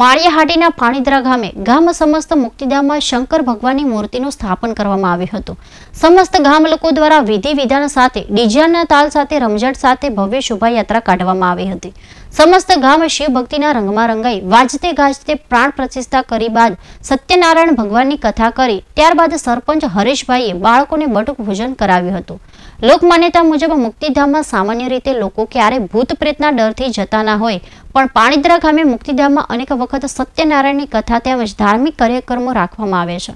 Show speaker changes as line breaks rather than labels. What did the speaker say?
માળિયાહાટીના પાણીદરા ગામે ગામ સમસ્ત મુક્તિધામમાં શંકર ભગવાનની મૂર્તિનું સ્થાપન કરવામાં આવ્યું હતું સમસ્ત ગામ લોકો દ્વારા વિધિ વિધાન સાથે ડીજાના તાલ સાથે રમઝટ સાથે ભવ્ય શોભાયાત્રા કાઢવામાં આવી હતી સમસ્ત ગામ શિવ ભક્તિના રંગમાં રંગાઈ વાજતે ગાજતે પ્રાણ પ્રતિષ્ઠા કરી બાદ સત્યનારાયણ ભગવાનની કથા કરી ત્યારબાદ સરપંચ હરેશભાઈએ બાળકોને બટુક ભોજન કરાવ્યું હતું લોકમાન્યતા મુજબ મુક્તિધામમાં સામાન્ય રીતે લોકો ક્યારે ભૂત પ્રેતના ડરથી જતા ના હોય પણ પાણીદરા ગામે મુક્તિધામમાં અનેક વખત સત્યનારાયણની કથા તેમજ ધાર્મિક કાર્યક્રમો રાખવામાં આવે છે